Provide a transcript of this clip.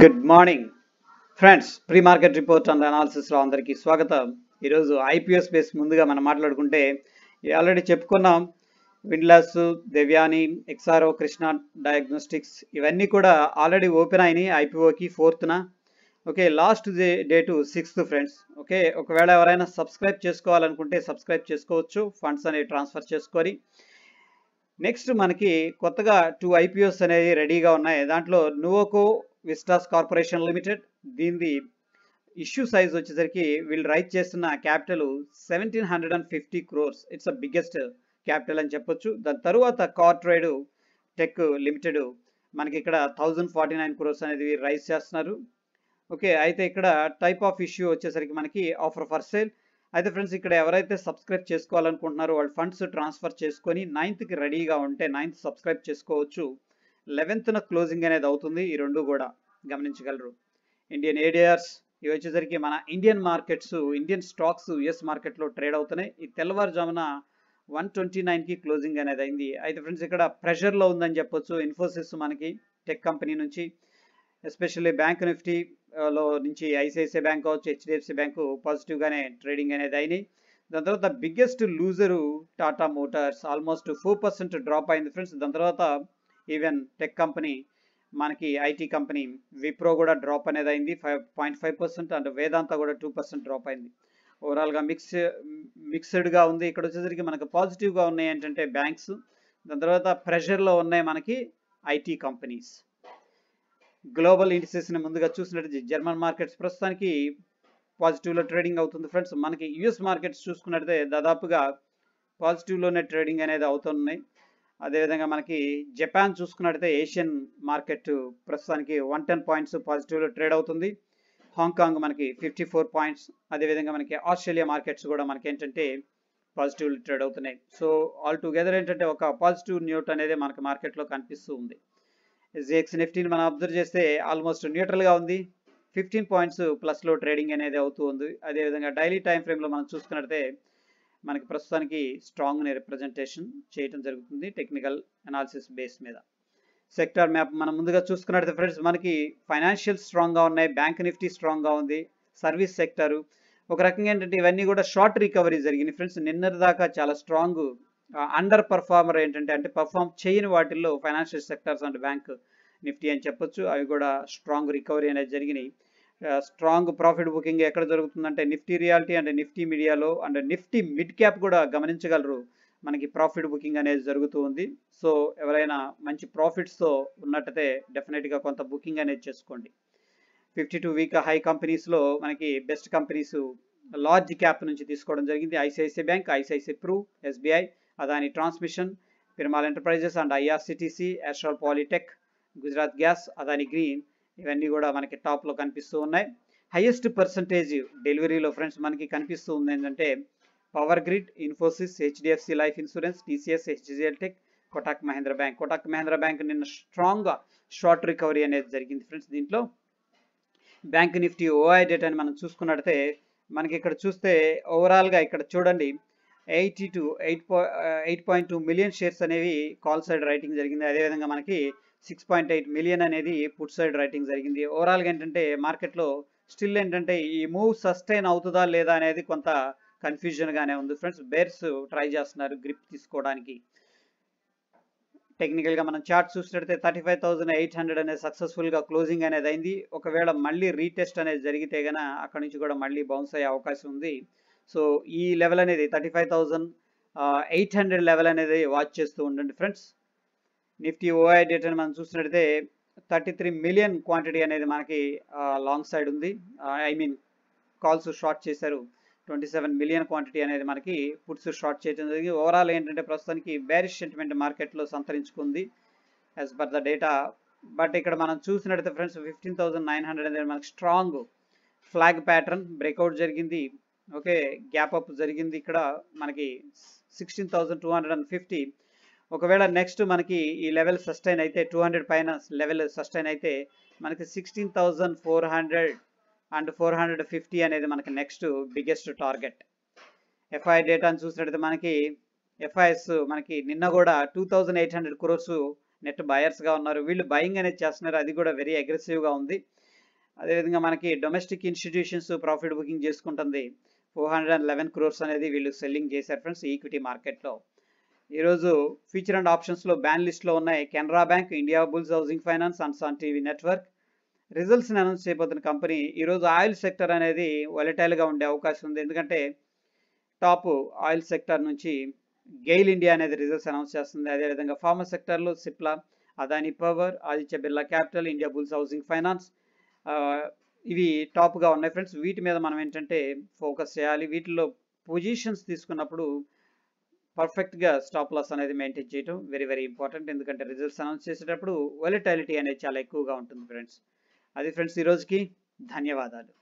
good morning friends pre market report and అనాలిసిస్లో అందరికీ స్వాగతం ఈరోజు ఐపీఎస్ స్పేస్ ముందుగా మనం మాట్లాడుకుంటే ఆల్రెడీ చెప్పుకున్నాం విండ్లాస్ దివ్యాని ఎక్సారో కృష్ణ డయాగ్నోస్టిక్స్ ఇవన్నీ కూడా ఆల్రెడీ ఓపెన్ అయినాయి ఐపీఓకి ఫోర్త్న okay last day date sixth friends okay ఒకవేళ ఎవరైనా సబ్స్క్రైబ్ చేసుకోవాలనుకుంటే సబ్స్క్రైబ్ చేసుకోవచ్చు ఫండ్స్ అనేవి ట్రాన్స్ఫర్ చేసుకొని నెక్స్ట్ మనకి కొత్తగా టూ ఐపీఎస్ అనేవి రెడీగా ఉన్నాయి దాంట్లో నువ్వుకో విస్టాస్ కార్పొరేషన్ లిమిటెడ్ దీనిది ఇష్యూ సైజ్ వచ్చేసరికి వీళ్ళు రైట్ చేస్తున్న capital seventeen hundred and fifty crores it's a biggest capital అని చెప్పొచ్చు దాని తరువాత కార్ట్రైడ్ టెక్ లిమిటెడ్ మనకి ఇక్కడ థౌజండ్ ఫార్టీ నైన్ క్రోర్స్ అనేది రైజ్ చేస్తున్నారు ఓకే అయితే ఇక్కడ టైప్ ఆఫ్ ఇష్యూ వచ్చేసరికి మనకి ఆఫర్ ఫర్ సేల్ అయితే ఫ్రెండ్స్ ఇక్కడ ఎవరైతే సబ్స్క్రైబ్ చేసుకోవాలనుకుంటున్నారో వాళ్ళు ఫండ్స్ ట్రాన్స్ఫర్ చేసుకొని నైన్త్కి రెడీగా ఉంటే నైన్త్ సబ్స్క్రైబ్ చేసుకోవచ్చు లెవెన్త్న క్లోజింగ్ అనేది అవుతుంది ఈ రెండు కూడా గమనించగలరు ఇండియన్ ఏడియర్స్ ఇవి వచ్చేసరికి మన Indian markets Indian stocks US మార్కెట్లో ట్రేడ్ అవుతున్నాయి ఈ తెల్లవారుజామున వన్ ట్వంటీ నైన్కి క్లోజింగ్ అనేది అయింది అయితే ఫ్రెండ్స్ ఇక్కడ ప్రెషర్లో ఉందని చెప్పొచ్చు ఇన్ఫోసిస్ మనకి టెక్ కంపెనీ నుంచి ఎస్పెషల్లీ బ్యాంక్ నిఫ్టీ లో నుంచి ఐసిఐసిఐ బ్యాంక్ కావచ్చు హెచ్డిఎఫ్సి బ్యాంకు పాజిటివ్గానే ట్రేడింగ్ అనేది అయినాయి దాని తర్వాత biggest loser Tata Motors almost four percent drop అయింది ఫ్రెండ్స్ దాని తర్వాత ఈవెన్ టెక్ కంపెనీ మనకి ఐటీ కంపెనీ విప్రో కూడా డ్రాప్ అనేది అయింది five point five percent and Vedanta కూడా టూ పర్సెంట్ డ్రాప్ అయింది ఓవరాల్గా మిక్స్ మిక్స్డ్గా ఉంది ఇక్కడ వచ్చేసరికి మనకు పాజిటివ్గా ఉన్నాయి ఏంటంటే బ్యాంక్స్ దాని తర్వాత ప్రెషర్లో ఉన్నాయి మనకి ఐటీ కంపెనీస్ గ్లోబల్ ఇండిసెస్ని ముందుగా చూసినట్టు జర్మన్ మార్కెట్స్ ప్రస్తుతానికి పాజిటివ్లో ట్రేడింగ్ అవుతుంది ఫ్రెండ్స్ మనకి యుఎస్ మార్కెట్స్ చూసుకున్నట్లయితే దాదాపుగా పాజిటివ్లోనే ట్రేడింగ్ అనేది అవుతున్నాయి అదేవిధంగా మనకి జపాన్ చూసుకున్నట్టయితే ఏషియన్ మార్కెట్ ప్రస్తుతానికి వన్ టెన్ పాయింట్స్ పాజిటివ్లో ట్రేడ్ అవుతుంది హాంకాంగ్ మనకి ఫిఫ్టీ ఫోర్ పాయింట్స్ అదేవిధంగా మనకి ఆస్ట్రేలియా మార్కెట్స్ కూడా మనకి ఏంటంటే పాజిటివ్లు ట్రేడ్ అవుతున్నాయి సో ఆల్ టుగెదర్ ఏంటంటే ఒక పాజిటివ్ న్యూట్ అనేది మనకి మార్కెట్లో కనిపిస్తూ ఉంది జిఎక్స్ నిఫ్టీని మనం అబ్జర్వ్ చేస్తే ఆల్మోస్ట్ న్యూట్రల్గా ఉంది ఫిఫ్టీన్ పాయింట్స్ ప్లస్లో ట్రేడింగ్ అనేది అవుతూ ఉంది అదేవిధంగా డైలీ టైం ఫ్రేమ్లో మనం చూసుకున్నట్టయితే మనకి ప్రస్తుతానికి స్ట్రాంగ్ రిప్రజెంటేషన్ చేయటం జరుగుతుంది టెక్నికల్ అనాలిసిస్ బేస్ మీద సెక్టార్ మ్యాప్ మనం ముందుగా చూసుకున్నట్టు ఫ్రెండ్స్ మనకి ఫైనాన్షియల్ స్ట్రాంగ్గా ఉన్నాయి బ్యాంక్ నిఫ్టీ స్ట్రాంగ్గా ఉంది సర్వీస్ సెక్టరు ఒక రకంగా ఏంటంటే ఇవన్నీ కూడా షార్ట్ రికవరీ జరిగింది ఫ్రెండ్స్ నిన్న దాకా చాలా స్ట్రాంగ్ అండర్ పర్ఫార్మర్ ఏంటంటే అంటే పర్ఫామ్ చేయని వాటిల్లో financial sectors and bank Nifty అని చెప్పొచ్చు అవి కూడా స్ట్రాంగ్ రికవరీ అనేది జరిగినాయి స్ట్రాంగ్ ప్రాఫిట్ బుకింగ్ ఎక్కడ జరుగుతుందంటే నిఫ్టీ రియాలిటీ అండ్ నిఫ్టీ మీడియాలో అండ్ నిఫ్టీ మిడ్ క్యాప్ కూడా గమనించగలరు మనకి ప్రాఫిట్ బుకింగ్ అనేది జరుగుతూ ఉంది సో ఎవరైనా మంచి ప్రాఫిట్స్తో ఉన్నట్టయితే డెఫినెట్గా కొంత బుకింగ్ అనేది చేసుకోండి ఫిఫ్టీ టూ వీక్ హై కంపెనీస్లో మనకి బెస్ట్ కంపెనీస్ లార్జ్ క్యాప్ నుంచి తీసుకోవడం జరిగింది ICICI bank ICICI Pru SBI Adani transmission Piramal enterprises and IRCTC Astral polytech Gujarat gas Adani green ఇవన్నీ కూడా మనకి టాప్లో కనిపిస్తూ ఉన్నాయి హైయెస్ట్ పర్సంటేజ్ డెలివరీలో ఫ్రెండ్స్ మనకి కనిపిస్తూ ఉంది ఏంటంటే power grid Infosys HDFC life insurance TCS HCL tech Kotak Mahindra bank Kotak Mahindra bank నిన్న స్ట్రాంగ్ షార్ట్ రికవరీ అనేది జరిగింది ఫ్రెండ్స్ దీంట్లో బ్యాంక్ నిఫ్టీ ఓఐ అని మనం చూసుకున్నట్టే మనకి ఇక్కడ చూస్తే ఓవరాల్గా ఇక్కడ చూడండి eighty two eight eight point two million shares అనేవి కాల్ సైడ్ రైటింగ్ జరిగింది అదేవిధంగా మనకి సిక్స్ పాయింట్ ఎయిట్ మిలియన్ అనేది పుట్ సైడ్ రైటింగ్ జరిగింది ఓవరాల్గా ఏంటంటే మార్కెట్లో స్టిల్ ఏంటంటే ఈ మూవ్ సస్టైన్ అవుతుందా లేదా అనేది కొంత కన్ఫ్యూజన్గానే ఉంది ఫ్రెండ్స్ బేర్స్ ట్రై చేస్తున్నారు గ్రిప్ తీసుకోవడానికి టెక్నికల్గా మనం చార్ట్ చూసినట్టయితే thirty five thousand eight hundred అనేది సక్సెస్ఫుల్గా క్లోజింగ్ అనేది అయింది ఒకవేళ మళ్ళీ రీటెస్ట్ అనేది జరిగితే గానీ అక్కడ నుంచి కూడా మళ్ళీ బౌన్స్ అయ్యే అవకాశం ఉంది సో ఈ లెవెల్ అనేది thirty five thousand eight hundred level అనేది వాచ్ చేస్తూ ఉండండి ఫ్రెండ్స్ నిఫ్టీ ఓఐ డేటాని మనం చూసినట్టయితే థర్టీ త్రీ మిలియన్ క్వాంటిటీ అనేది మనకి లాంగ్ సైడ్ ఉంది ఐ మీన్ కాల్స్ షార్ట్ చేశారు ట్వంటీ సెవెన్ మిలియన్ క్వాంటిటీ అనేది మనకి ఫుడ్స్ షార్ట్ చేయడం జరిగింది ఓవరాల్ ఏంటంటే ప్రస్తుతానికి బ్యారిష్ సెంటిమెంట్ మార్కెట్లో సంతరించుకుంది as per the data but ఇక్కడ మనం చూసినట్టయితే friends fifteen thousand nine hundred అనేది మనకి స్ట్రాంగ్ ఫ్లాగ్ ప్యాటర్న్ బ్రేక్అవుట్ జరిగింది ఓకే గ్యాప్ అప్ జరిగింది ఇక్కడ మనకి sixteen thousand two hundred and fifty ఒకవేళ నెక్స్ట్ మనకి ఈ లెవెల్ సస్టైన్ అయితే టూ హండ్రెడ్ పైన లెవెల్ సస్టైన్ అయితే మనకి sixteen thousand four hundred and four hundred fifty అనేది మనకి నెక్స్ట్ బిగ్గెస్ట్ టార్గెట్ ఎఫ్ఐ డేటాను చూసినట్టయితే మనకి ఎఫ్ఐఎస్ మనకి నిన్న కూడా two thousand eight hundred crores net బయర్స్గా ఉన్నారు వీళ్ళు బయింగ్ అనేది చేస్తున్నారు అది కూడా వెరీ అగ్రెసివ్గా ఉంది అదేవిధంగా మనకి డొమెస్టిక్ ఇన్స్టిట్యూషన్స్ ప్రాఫిట్ బుకింగ్ చేసుకుంటుంది four hundred and eleven crores అనేది వీళ్ళు సెల్లింగ్ చేశారు ఫ్రెండ్స్ ఈక్విటీ మార్కెట్లో ఈరోజు ఫీచర్ అండ్ ఆప్షన్స్లో బ్యాన్ లిస్ట్లో ఉన్నాయి Canara bank India bulls housing finance and Sun TV network రిజల్ట్స్ని అనౌన్స్ చేయబోతున్న కంపెనీ ఈరోజు ఆయిల్ సెక్టర్ అనేది వలటైల్గా ఉండే అవకాశం ఉంది ఎందుకంటే టాప్ ఆయిల్ సెక్టర్ నుంచి గెయిల్ ఇండియా అనేది రిజల్ట్స్ అనౌన్స్ చేస్తుంది అదేవిధంగా ఫార్మా సెక్టర్లో Cipla Adani power Aditya Birla capital India bulls housing finance ఇవి టాప్గా ఉన్నాయి ఫ్రెండ్స్ వీటి మీద మనం ఏంటంటే ఫోకస్ చేయాలి వీటిలో పొజిషన్స్ తీసుకున్నప్పుడు పర్ఫెక్ట్ గా స్టాప్ లాస్ అనేది మెయింటైన్ చేయడం వెరీ వెరీ ఇంపార్టెంట్ ఎందుకంటే రిజల్ట్స్ అనౌన్స్ చేసేటప్పుడు వాలిటాలిటీ అనేది చాలా ఎక్కువగా ఉంటుంది ఫ్రెండ్స్ అది ఫ్రెండ్స్ ఈ రోజుకి ధన్యవాదాలు